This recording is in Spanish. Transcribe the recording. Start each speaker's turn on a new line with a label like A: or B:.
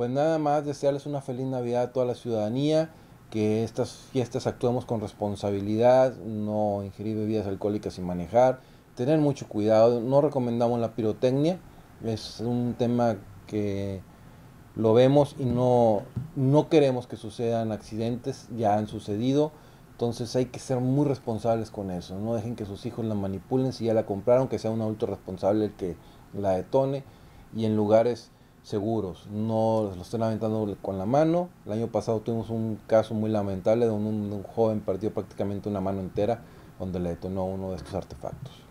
A: pues nada más desearles una feliz Navidad a toda la ciudadanía, que estas fiestas actuemos con responsabilidad, no ingerir bebidas alcohólicas sin manejar, tener mucho cuidado, no recomendamos la pirotecnia, es un tema que lo vemos y no, no queremos que sucedan accidentes, ya han sucedido, entonces hay que ser muy responsables con eso, no dejen que sus hijos la manipulen si ya la compraron, que sea un adulto responsable el que la detone y en lugares seguros, no los estén lamentando con la mano. El año pasado tuvimos un caso muy lamentable donde un, un joven perdió prácticamente una mano entera donde le detonó uno de estos artefactos.